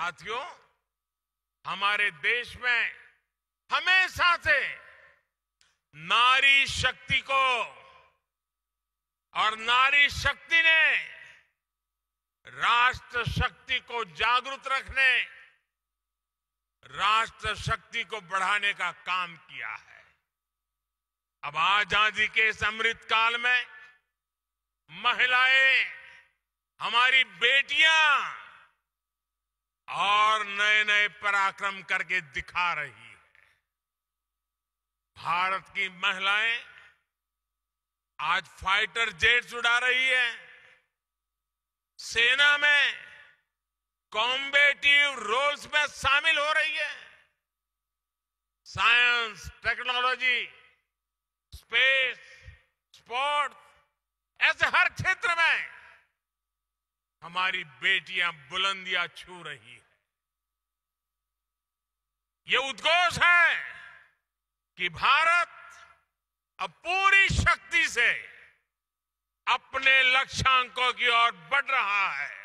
साथियों हमारे देश में हमेशा से नारी शक्ति को और नारी शक्ति ने राष्ट्र शक्ति को जागृत रखने राष्ट्र शक्ति को बढ़ाने का काम किया है अब आजादी के इस अमृत काल में महिलाएं हमारी बेटियां और नए नए पराक्रम करके दिखा रही है भारत की महिलाएं आज फाइटर जेट्स उड़ा रही है सेना में कॉम्बेटिव रोल्स में शामिल हो रही है साइंस टेक्नोलॉजी स्पेस स्पोर्ट्स ऐसे हर क्षेत्र हमारी बेटियां बुलंदियां छू रही है ये उद्घोष है कि भारत अब पूरी शक्ति से अपने लक्ष्यांकों की ओर बढ़ रहा है